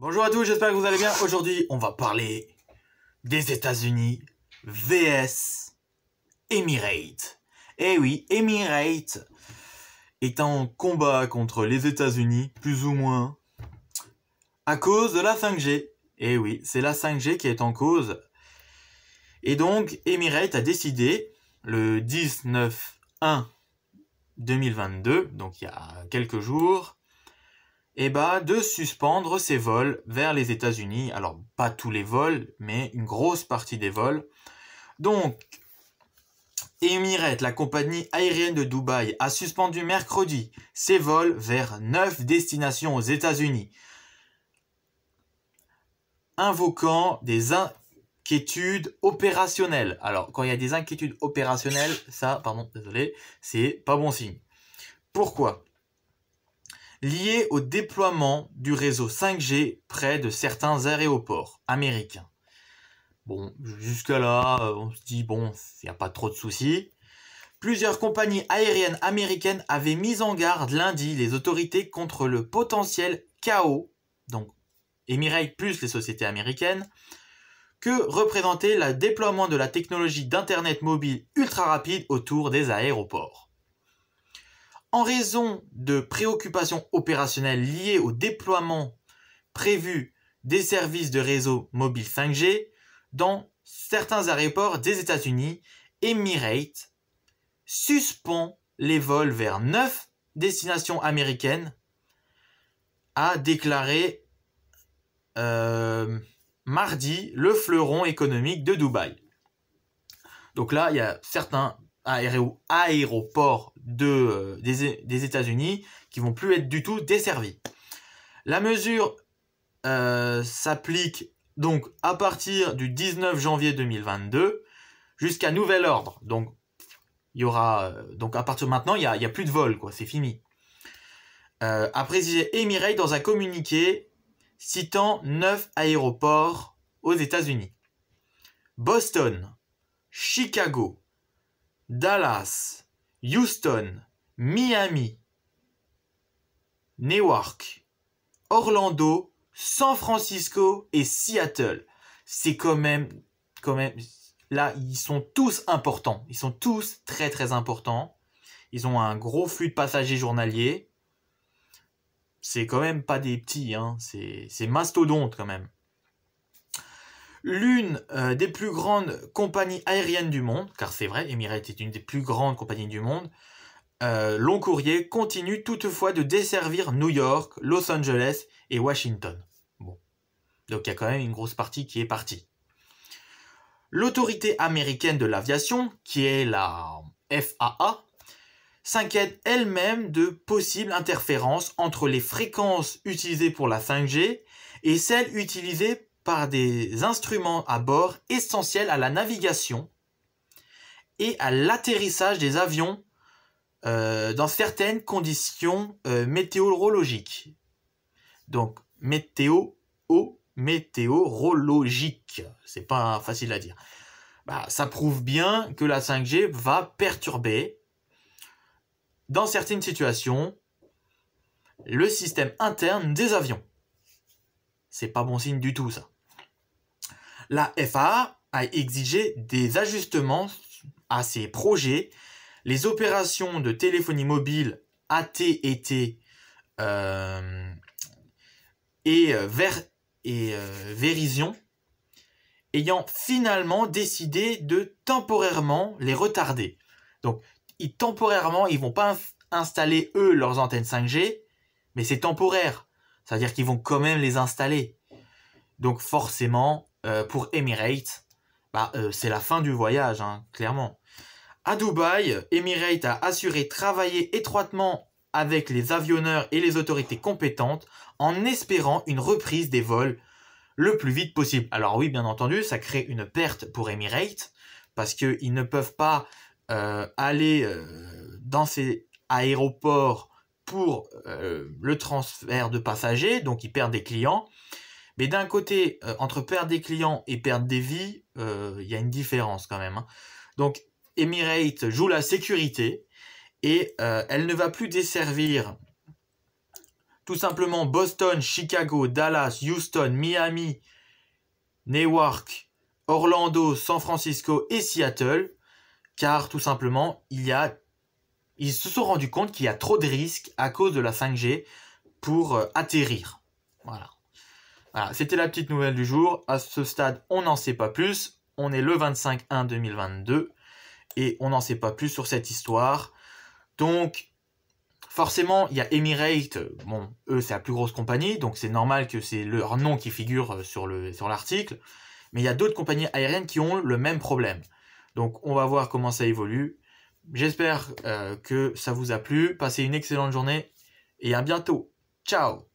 Bonjour à tous, j'espère que vous allez bien. Aujourd'hui, on va parler des États-Unis VS Emirates. Eh oui, Emirates est en combat contre les États-Unis, plus ou moins, à cause de la 5G. Eh oui, c'est la 5G qui est en cause. Et donc, Emirates a décidé, le 19-1-2022, donc il y a quelques jours, eh ben, de suspendre ses vols vers les États-Unis. Alors, pas tous les vols, mais une grosse partie des vols. Donc, Emirates, la compagnie aérienne de Dubaï, a suspendu mercredi ses vols vers neuf destinations aux États-Unis, invoquant des inquiétudes opérationnelles. Alors, quand il y a des inquiétudes opérationnelles, ça, pardon, désolé, c'est pas bon signe. Pourquoi lié au déploiement du réseau 5G près de certains aéroports américains. Bon, jusqu'à là, euh, on se dit, bon, il n'y a pas trop de soucis. Plusieurs compagnies aériennes américaines avaient mis en garde lundi les autorités contre le potentiel chaos, donc Emirates plus les sociétés américaines, que représentait le déploiement de la technologie d'Internet mobile ultra rapide autour des aéroports en raison de préoccupations opérationnelles liées au déploiement prévu des services de réseau mobile 5G dans certains aéroports des États-Unis, Emirates suspend les vols vers neuf destinations américaines, a déclaré euh, mardi le fleuron économique de Dubaï. Donc là, il y a certains aéroports euh, des, États-Unis qui vont plus être du tout desservis. La mesure euh, s'applique donc à partir du 19 janvier 2022 jusqu'à nouvel ordre. Donc il y aura euh, donc à partir de maintenant il n'y a, plus de vol quoi, c'est fini. a précisé Emirates dans un communiqué citant 9 aéroports aux États-Unis. Boston, Chicago, Dallas, Houston, Miami, Newark, Orlando, San Francisco et Seattle. C'est quand même, quand même, là, ils sont tous importants. Ils sont tous très très importants. Ils ont un gros flux de passagers journaliers. C'est quand même pas des petits, hein. c'est mastodonte quand même l'une euh, des plus grandes compagnies aériennes du monde, car c'est vrai, Emirates est une des plus grandes compagnies du monde, euh, long courrier continue toutefois de desservir New York, Los Angeles et Washington. Bon. Donc il y a quand même une grosse partie qui est partie. L'autorité américaine de l'aviation, qui est la FAA, s'inquiète elle-même de possibles interférences entre les fréquences utilisées pour la 5G et celles utilisées par des instruments à bord essentiels à la navigation et à l'atterrissage des avions euh, dans certaines conditions euh, météorologiques. Donc météo au météorologique, c'est pas facile à dire. Bah, ça prouve bien que la 5G va perturber dans certaines situations le système interne des avions. C'est pas bon signe du tout ça la FAA a exigé des ajustements à ces projets. Les opérations de téléphonie mobile AT&T euh, et, euh, et euh, ayant finalement décidé de temporairement les retarder. Donc, ils, temporairement, ils vont pas installer eux leurs antennes 5G, mais c'est temporaire. C'est-à-dire qu'ils vont quand même les installer. Donc forcément, euh, pour Emirates, bah, euh, c'est la fin du voyage, hein, clairement. À Dubaï, Emirates a assuré travailler étroitement avec les avionneurs et les autorités compétentes en espérant une reprise des vols le plus vite possible. Alors oui, bien entendu, ça crée une perte pour Emirates parce qu'ils ne peuvent pas euh, aller dans ces aéroports pour le transfert de passagers, donc ils perdent des clients. Mais d'un côté, euh, entre perdre des clients et perdre des vies, euh, il y a une différence quand même. Hein. Donc Emirates joue la sécurité et euh, elle ne va plus desservir tout simplement Boston, Chicago, Dallas, Houston, Miami, Newark, Orlando, San Francisco et Seattle, car tout simplement, il ils se sont rendus compte qu'il y a trop de risques à cause de la 5G pour atterrir. Voilà. Voilà, ah, c'était la petite nouvelle du jour. À ce stade, on n'en sait pas plus. On est le 25-1-2022 et on n'en sait pas plus sur cette histoire. Donc, forcément, il y a Emirates. Bon, eux, c'est la plus grosse compagnie, donc c'est normal que c'est leur nom qui figure euh, sur l'article. Sur Mais il y a d'autres compagnies aériennes qui ont le même problème. Donc, on va voir comment ça évolue. J'espère euh, que ça vous a plu. Passez une excellente journée et à bientôt. Ciao